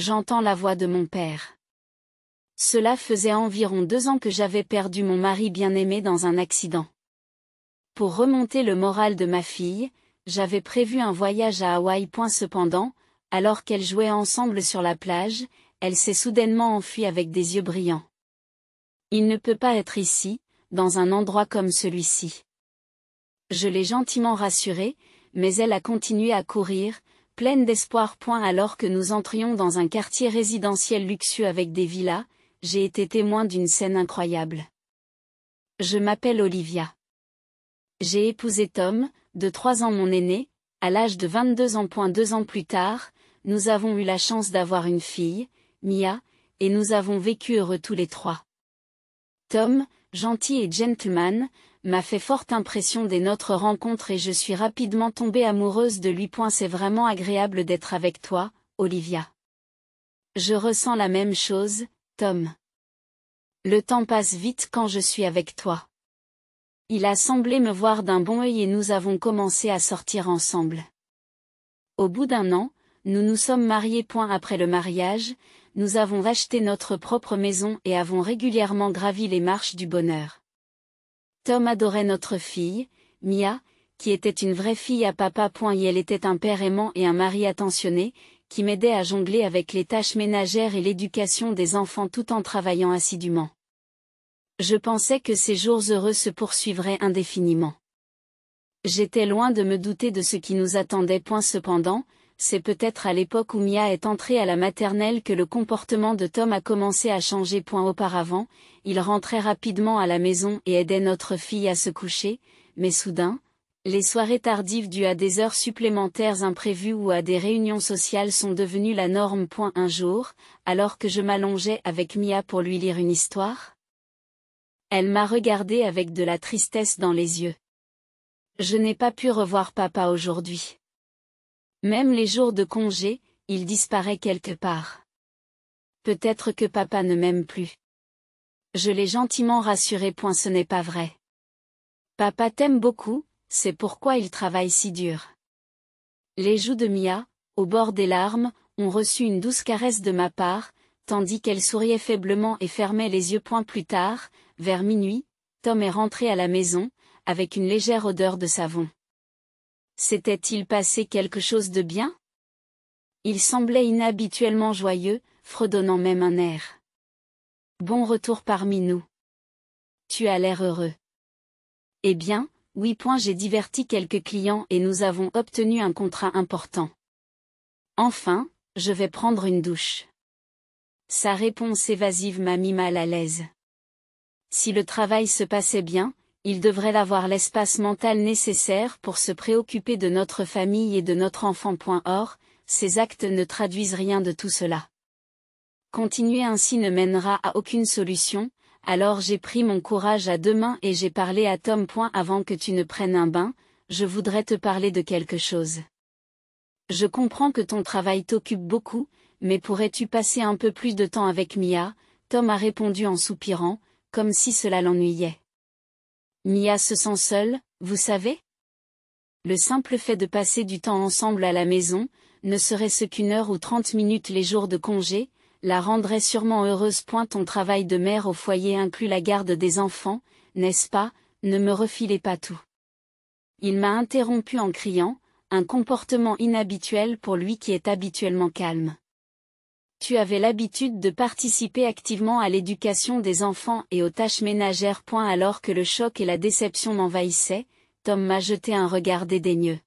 j'entends la voix de mon père. Cela faisait environ deux ans que j'avais perdu mon mari bien-aimé dans un accident. Pour remonter le moral de ma fille, j'avais prévu un voyage à Hawaï. Cependant, alors qu'elles jouaient ensemble sur la plage, elle s'est soudainement enfuie avec des yeux brillants. Il ne peut pas être ici, dans un endroit comme celui-ci. Je l'ai gentiment rassurée, mais elle a continué à courir, pleine d'espoir. Alors que nous entrions dans un quartier résidentiel luxueux avec des villas, j'ai été témoin d'une scène incroyable. Je m'appelle Olivia. J'ai épousé Tom, de trois ans mon aîné, à l'âge de 22 ans. Deux ans plus tard, nous avons eu la chance d'avoir une fille, Mia, et nous avons vécu heureux tous les trois. Tom, gentil et gentleman, m'a fait forte impression dès notre rencontre et je suis rapidement tombée amoureuse de lui. C'est vraiment agréable d'être avec toi, Olivia. Je ressens la même chose, Tom. Le temps passe vite quand je suis avec toi. Il a semblé me voir d'un bon œil et nous avons commencé à sortir ensemble. Au bout d'un an, nous nous sommes mariés. Point. Après le mariage, nous avons racheté notre propre maison et avons régulièrement gravi les marches du bonheur. Tom adorait notre fille, Mia, qui était une vraie fille à papa. Et elle était un père aimant et un mari attentionné, qui m'aidait à jongler avec les tâches ménagères et l'éducation des enfants tout en travaillant assidûment. Je pensais que ces jours heureux se poursuivraient indéfiniment. J'étais loin de me douter de ce qui nous attendait. Cependant, c'est peut-être à l'époque où Mia est entrée à la maternelle que le comportement de Tom a commencé à changer. Point auparavant, il rentrait rapidement à la maison et aidait notre fille à se coucher, mais soudain, les soirées tardives dues à des heures supplémentaires imprévues ou à des réunions sociales sont devenues la norme. Point un jour, alors que je m'allongeais avec Mia pour lui lire une histoire, elle m'a regardé avec de la tristesse dans les yeux. Je n'ai pas pu revoir papa aujourd'hui. Même les jours de congé, il disparaît quelque part. Peut-être que papa ne m'aime plus. Je l'ai gentiment rassuré. Point ce n'est pas vrai. Papa t'aime beaucoup, c'est pourquoi il travaille si dur. Les joues de Mia, au bord des larmes, ont reçu une douce caresse de ma part, tandis qu'elle souriait faiblement et fermait les yeux. Point plus tard, vers minuit, Tom est rentré à la maison, avec une légère odeur de savon. S'était-il passé quelque chose de bien Il semblait inhabituellement joyeux, fredonnant même un air. Bon retour parmi nous. Tu as l'air heureux. Eh bien, oui. Point. J'ai diverti quelques clients et nous avons obtenu un contrat important. Enfin, je vais prendre une douche. Sa réponse évasive m'a mis mal à l'aise. Si le travail se passait bien, il devrait avoir l'espace mental nécessaire pour se préoccuper de notre famille et de notre enfant. Or, ces actes ne traduisent rien de tout cela. Continuer ainsi ne mènera à aucune solution, alors j'ai pris mon courage à deux mains et j'ai parlé à Tom. Avant que tu ne prennes un bain, je voudrais te parler de quelque chose. Je comprends que ton travail t'occupe beaucoup, mais pourrais-tu passer un peu plus de temps avec Mia Tom a répondu en soupirant, comme si cela l'ennuyait. Mia se sent seule, vous savez Le simple fait de passer du temps ensemble à la maison, ne serait-ce qu'une heure ou trente minutes les jours de congé, la rendrait sûrement heureuse. Point ton travail de mère au foyer inclut la garde des enfants, n'est-ce pas, ne me refilez pas tout. Il m'a interrompu en criant, un comportement inhabituel pour lui qui est habituellement calme. Tu avais l'habitude de participer activement à l'éducation des enfants et aux tâches ménagères. alors que le choc et la déception m'envahissaient, Tom m'a jeté un regard dédaigneux.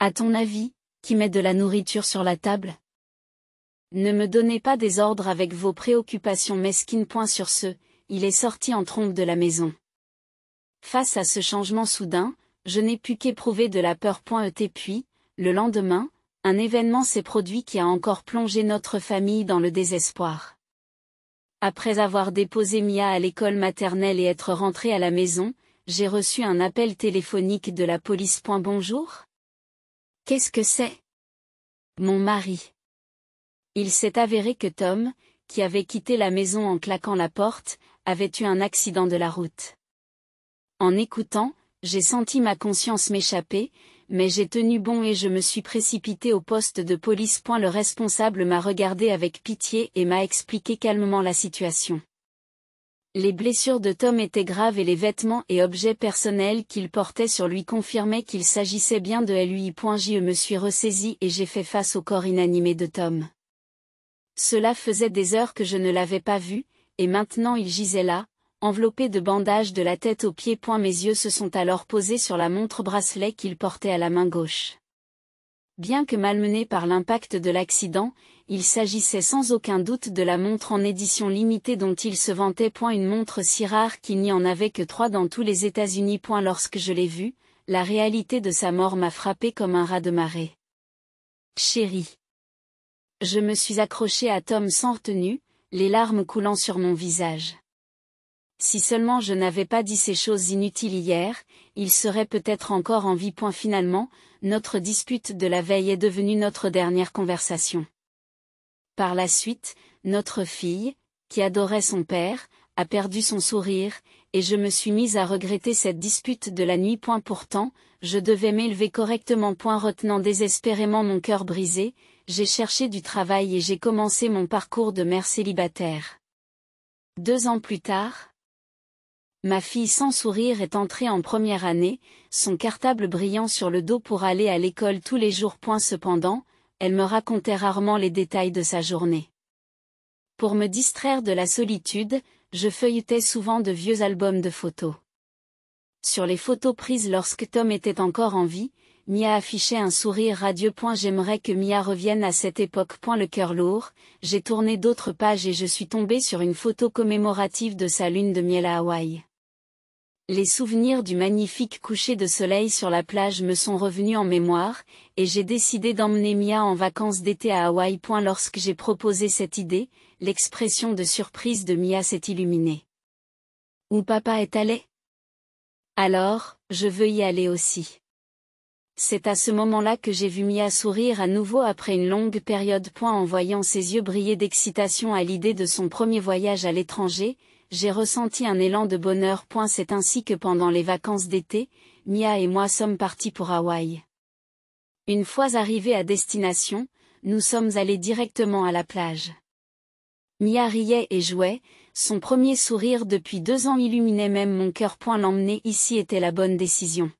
À ton avis, qui met de la nourriture sur la table Ne me donnez pas des ordres avec vos préoccupations mesquines. Point sur ce, il est sorti en trompe de la maison. Face à ce changement soudain, je n'ai pu qu'éprouver de la peur. Et e puis, le lendemain, un événement s'est produit qui a encore plongé notre famille dans le désespoir. Après avoir déposé Mia à l'école maternelle et être rentrée à la maison, j'ai reçu un appel téléphonique de la police. Bonjour Qu'est-ce que c'est Mon mari. Il s'est avéré que Tom, qui avait quitté la maison en claquant la porte, avait eu un accident de la route. En écoutant, j'ai senti ma conscience m'échapper, mais j'ai tenu bon et je me suis précipité au poste de police. Le responsable m'a regardé avec pitié et m'a expliqué calmement la situation. Les blessures de Tom étaient graves et les vêtements et objets personnels qu'il portait sur lui confirmaient qu'il s'agissait bien de lui. Je me suis ressaisi et j'ai fait face au corps inanimé de Tom. Cela faisait des heures que je ne l'avais pas vu, et maintenant il gisait là, enveloppé de bandages de la tête aux pieds. Point mes yeux se sont alors posés sur la montre-bracelet qu'il portait à la main gauche. Bien que malmené par l'impact de l'accident, il s'agissait sans aucun doute de la montre en édition limitée dont il se vantait. Point une montre si rare qu'il n'y en avait que trois dans tous les États-Unis. Point lorsque je l'ai vue, la réalité de sa mort m'a frappé comme un rat de marée. Chérie. Je me suis accrochée à Tom sans retenue, les larmes coulant sur mon visage. Si seulement je n'avais pas dit ces choses inutiles hier, il serait peut-être encore en vie. Point finalement, notre dispute de la veille est devenue notre dernière conversation. Par la suite, notre fille, qui adorait son père, a perdu son sourire, et je me suis mise à regretter cette dispute de la nuit. Point pourtant, je devais m'élever correctement. Point retenant désespérément mon cœur brisé, j'ai cherché du travail et j'ai commencé mon parcours de mère célibataire. Deux ans plus tard, Ma fille sans sourire est entrée en première année, son cartable brillant sur le dos pour aller à l'école tous les jours. cependant, elle me racontait rarement les détails de sa journée. Pour me distraire de la solitude, je feuilletais souvent de vieux albums de photos. Sur les photos prises lorsque Tom était encore en vie, Mia affichait un sourire radieux. J'aimerais que Mia revienne à cette époque. Le cœur lourd, j'ai tourné d'autres pages et je suis tombée sur une photo commémorative de sa lune de miel à Hawaï. Les souvenirs du magnifique coucher de soleil sur la plage me sont revenus en mémoire, et j'ai décidé d'emmener Mia en vacances d'été à Hawaï. Lorsque j'ai proposé cette idée, l'expression de surprise de Mia s'est illuminée. Où papa est allé Alors, je veux y aller aussi. C'est à ce moment-là que j'ai vu Mia sourire à nouveau après une longue période. En voyant ses yeux briller d'excitation à l'idée de son premier voyage à l'étranger, j'ai ressenti un élan de bonheur. C'est ainsi que pendant les vacances d'été, Mia et moi sommes partis pour Hawaï. Une fois arrivés à destination, nous sommes allés directement à la plage. Mia riait et jouait, son premier sourire depuis deux ans illuminait même mon cœur. L'emmener ici était la bonne décision.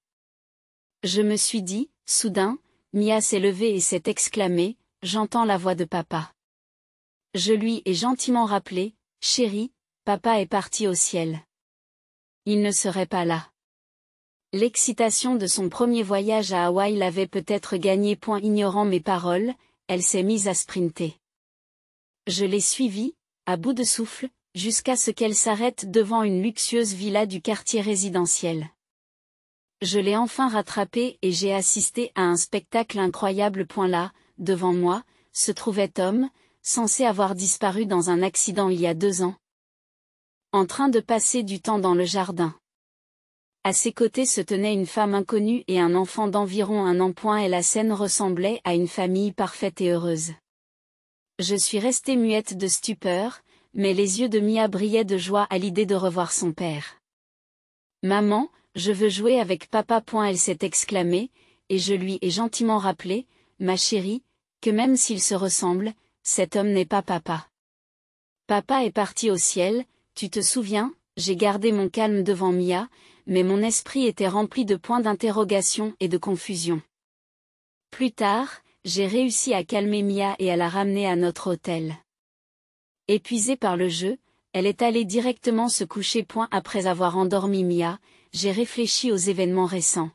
Je me suis dit, soudain, Mia s'est levée et s'est exclamée, j'entends la voix de papa. Je lui ai gentiment rappelé, chérie, Papa est parti au ciel. Il ne serait pas là. L'excitation de son premier voyage à Hawaï l'avait peut-être gagné. Point ignorant mes paroles, elle s'est mise à sprinter. Je l'ai suivie, à bout de souffle, jusqu'à ce qu'elle s'arrête devant une luxueuse villa du quartier résidentiel. Je l'ai enfin rattrapée et j'ai assisté à un spectacle incroyable. Point là, devant moi, se trouvait Tom, censé avoir disparu dans un accident il y a deux ans en train de passer du temps dans le jardin. À ses côtés se tenait une femme inconnue et un enfant d'environ un an point et la scène ressemblait à une famille parfaite et heureuse. Je suis restée muette de stupeur, mais les yeux de Mia brillaient de joie à l'idée de revoir son père. Maman, je veux jouer avec papa. Elle s'est exclamée, et je lui ai gentiment rappelé, ma chérie, que même s'il se ressemble, cet homme n'est pas papa. Papa est parti au ciel, tu te souviens, j'ai gardé mon calme devant Mia, mais mon esprit était rempli de points d'interrogation et de confusion. Plus tard, j'ai réussi à calmer Mia et à la ramener à notre hôtel. Épuisée par le jeu, elle est allée directement se coucher point après avoir endormi Mia, j'ai réfléchi aux événements récents.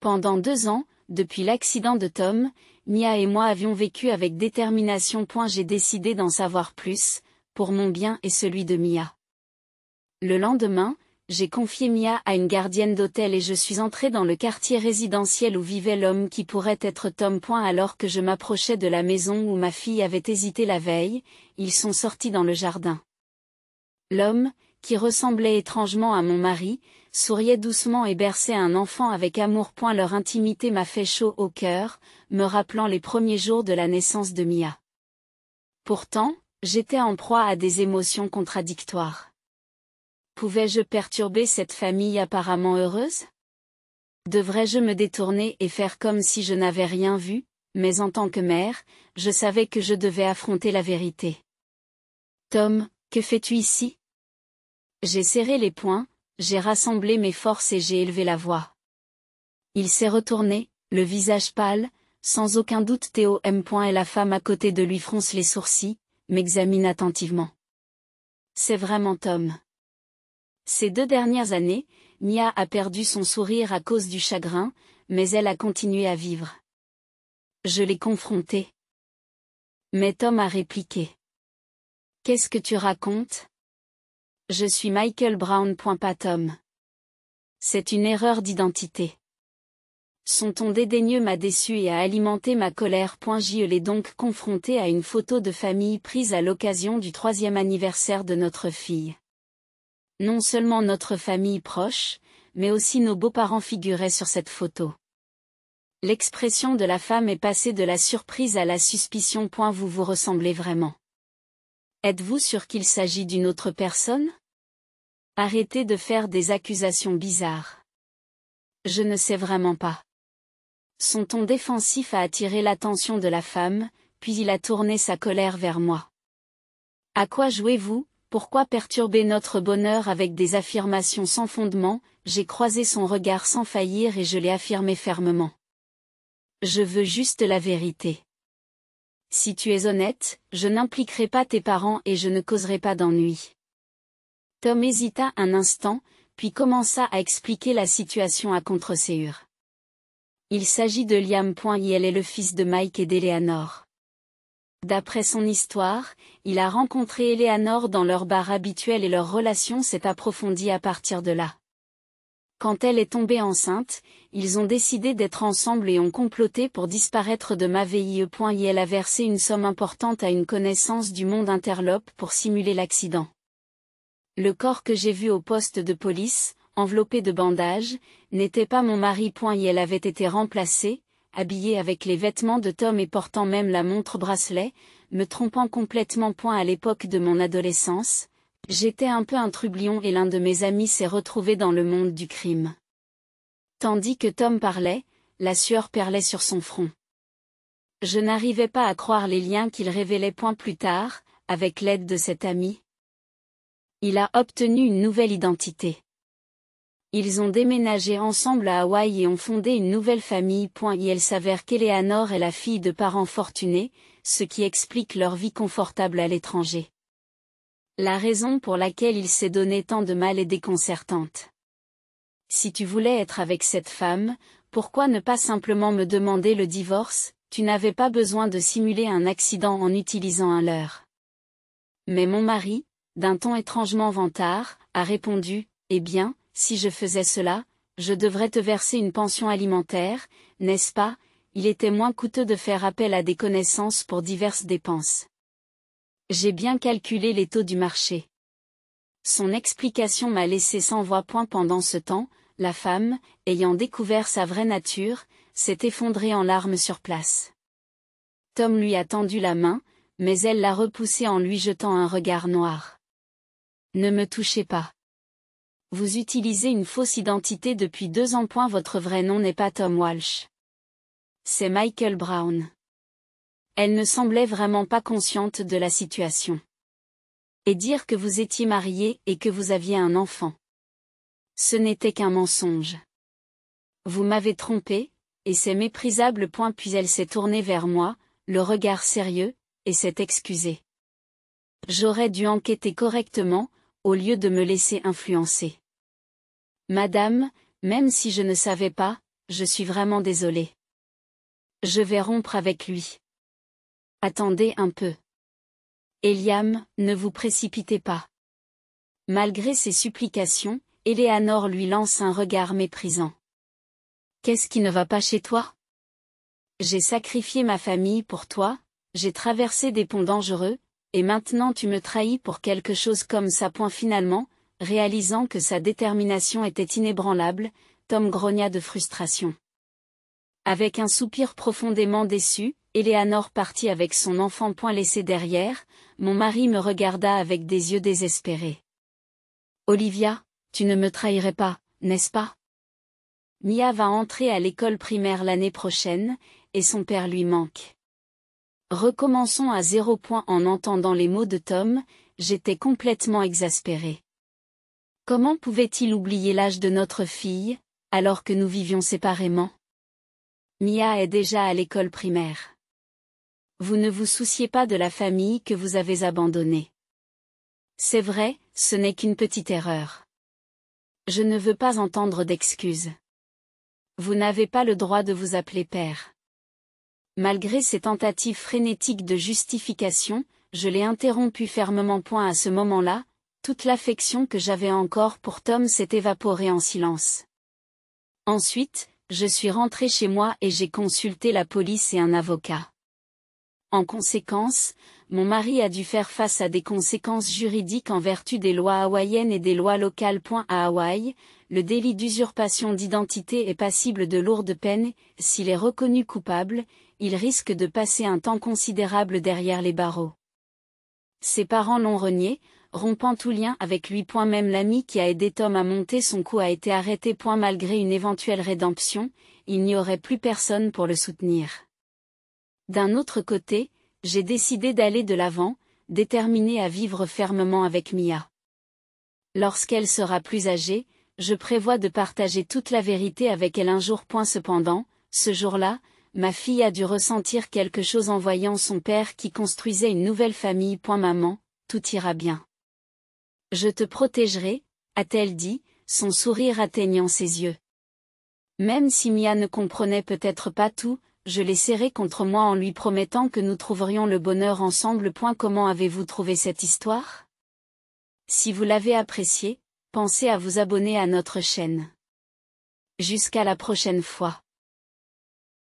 Pendant deux ans, depuis l'accident de Tom, Mia et moi avions vécu avec détermination. J'ai décidé d'en savoir plus, pour mon bien et celui de Mia. Le lendemain, j'ai confié Mia à une gardienne d'hôtel et je suis entrée dans le quartier résidentiel où vivait l'homme qui pourrait être Tom. Point alors que je m'approchais de la maison où ma fille avait hésité la veille, ils sont sortis dans le jardin. L'homme, qui ressemblait étrangement à mon mari, souriait doucement et berçait un enfant avec amour. leur intimité m'a fait chaud au cœur, me rappelant les premiers jours de la naissance de Mia. Pourtant, J'étais en proie à des émotions contradictoires. Pouvais-je perturber cette famille apparemment heureuse Devrais-je me détourner et faire comme si je n'avais rien vu, mais en tant que mère, je savais que je devais affronter la vérité. Tom, que fais-tu ici J'ai serré les poings, j'ai rassemblé mes forces et j'ai élevé la voix. Il s'est retourné, le visage pâle, sans aucun doute Théo M. et la femme à côté de lui fronce les sourcils, m'examine attentivement. C'est vraiment Tom. Ces deux dernières années, Mia a perdu son sourire à cause du chagrin, mais elle a continué à vivre. Je l'ai confronté. Mais Tom a répliqué. Qu'est-ce que tu racontes Je suis Michael Brown. Pas Tom. C'est une erreur d'identité. Son ton dédaigneux m'a déçu et a alimenté ma colère. Je l'ai donc confronté à une photo de famille prise à l'occasion du troisième anniversaire de notre fille. Non seulement notre famille proche, mais aussi nos beaux-parents figuraient sur cette photo. L'expression de la femme est passée de la surprise à la suspicion. Vous vous ressemblez vraiment. Êtes-vous sûr qu'il s'agit d'une autre personne Arrêtez de faire des accusations bizarres. Je ne sais vraiment pas. Son ton défensif a attiré l'attention de la femme, puis il a tourné sa colère vers moi. À quoi jouez-vous Pourquoi perturber notre bonheur avec des affirmations sans fondement J'ai croisé son regard sans faillir et je l'ai affirmé fermement. Je veux juste la vérité. Si tu es honnête, je n'impliquerai pas tes parents et je ne causerai pas d'ennui. Tom hésita un instant, puis commença à expliquer la situation à contre-séure. Il s'agit de Liam. Il est le fils de Mike et d'Eleanor. D'après son histoire, il a rencontré Eleanor dans leur bar habituel et leur relation s'est approfondie à partir de là. Quand elle est tombée enceinte, ils ont décidé d'être ensemble et ont comploté pour disparaître de Mavie. Elle a versé une somme importante à une connaissance du monde interlope pour simuler l'accident. Le corps que j'ai vu au poste de police, enveloppée de bandages, n'était pas mon mari. et elle avait été remplacée, habillée avec les vêtements de Tom et portant même la montre bracelet, me trompant complètement. point à l'époque de mon adolescence, j'étais un peu un trublion et l'un de mes amis s'est retrouvé dans le monde du crime. Tandis que Tom parlait, la sueur perlait sur son front. Je n'arrivais pas à croire les liens qu'il révélait point plus tard, avec l'aide de cet ami. Il a obtenu une nouvelle identité. Ils ont déménagé ensemble à Hawaï et ont fondé une nouvelle famille. Il elle s'avère qu'Eleanor est la fille de parents fortunés, ce qui explique leur vie confortable à l'étranger. La raison pour laquelle il s'est donné tant de mal est déconcertante. Si tu voulais être avec cette femme, pourquoi ne pas simplement me demander le divorce, tu n'avais pas besoin de simuler un accident en utilisant un leurre. Mais mon mari, d'un ton étrangement vantard, a répondu, eh bien, si je faisais cela, je devrais te verser une pension alimentaire, n'est-ce pas, il était moins coûteux de faire appel à des connaissances pour diverses dépenses. J'ai bien calculé les taux du marché. Son explication m'a laissé sans voix point pendant ce temps, la femme, ayant découvert sa vraie nature, s'est effondrée en larmes sur place. Tom lui a tendu la main, mais elle l'a repoussée en lui jetant un regard noir. Ne me touchez pas vous utilisez une fausse identité depuis deux ans. Votre vrai nom n'est pas Tom Walsh. C'est Michael Brown. Elle ne semblait vraiment pas consciente de la situation. Et dire que vous étiez marié et que vous aviez un enfant. Ce n'était qu'un mensonge. Vous m'avez trompé, et c'est méprisable. Point puis elle s'est tournée vers moi, le regard sérieux, et s'est excusée. J'aurais dû enquêter correctement, au lieu de me laisser influencer. Madame, même si je ne savais pas, je suis vraiment désolée. Je vais rompre avec lui. Attendez un peu. Eliam, ne vous précipitez pas. Malgré ses supplications, Eleanor lui lance un regard méprisant. Qu'est-ce qui ne va pas chez toi J'ai sacrifié ma famille pour toi, j'ai traversé des ponts dangereux, et maintenant tu me trahis pour quelque chose comme ça. Point finalement, Réalisant que sa détermination était inébranlable, Tom grogna de frustration. Avec un soupir profondément déçu, Eleanor partit avec son enfant point laissé derrière, mon mari me regarda avec des yeux désespérés. Olivia, tu ne me trahirais pas, n'est-ce pas Mia va entrer à l'école primaire l'année prochaine, et son père lui manque. Recommençons à zéro point en entendant les mots de Tom, j'étais complètement exaspérée. Comment pouvait-il oublier l'âge de notre fille, alors que nous vivions séparément Mia est déjà à l'école primaire. Vous ne vous souciez pas de la famille que vous avez abandonnée. C'est vrai, ce n'est qu'une petite erreur. Je ne veux pas entendre d'excuses. Vous n'avez pas le droit de vous appeler père. Malgré ses tentatives frénétiques de justification, je l'ai interrompu fermement. Point à ce moment-là, toute l'affection que j'avais encore pour Tom s'est évaporée en silence. Ensuite, je suis rentrée chez moi et j'ai consulté la police et un avocat. En conséquence, mon mari a dû faire face à des conséquences juridiques en vertu des lois hawaïennes et des lois locales. À Hawaï, le délit d'usurpation d'identité est passible de lourdes peines, s'il est reconnu coupable, il risque de passer un temps considérable derrière les barreaux. Ses parents l'ont renié, rompant tout lien avec lui. point Même l'ami qui a aidé Tom à monter son coup a été arrêté. Point Malgré une éventuelle rédemption, il n'y aurait plus personne pour le soutenir. D'un autre côté, j'ai décidé d'aller de l'avant, déterminé à vivre fermement avec Mia. Lorsqu'elle sera plus âgée, je prévois de partager toute la vérité avec elle un jour. Cependant, ce jour-là, ma fille a dû ressentir quelque chose en voyant son père qui construisait une nouvelle famille. Point Maman, tout ira bien. Je te protégerai, a-t-elle dit, son sourire atteignant ses yeux. Même si Mia ne comprenait peut-être pas tout, je l'ai serré contre moi en lui promettant que nous trouverions le bonheur ensemble. Point comment avez-vous trouvé cette histoire Si vous l'avez appréciée, pensez à vous abonner à notre chaîne. Jusqu'à la prochaine fois.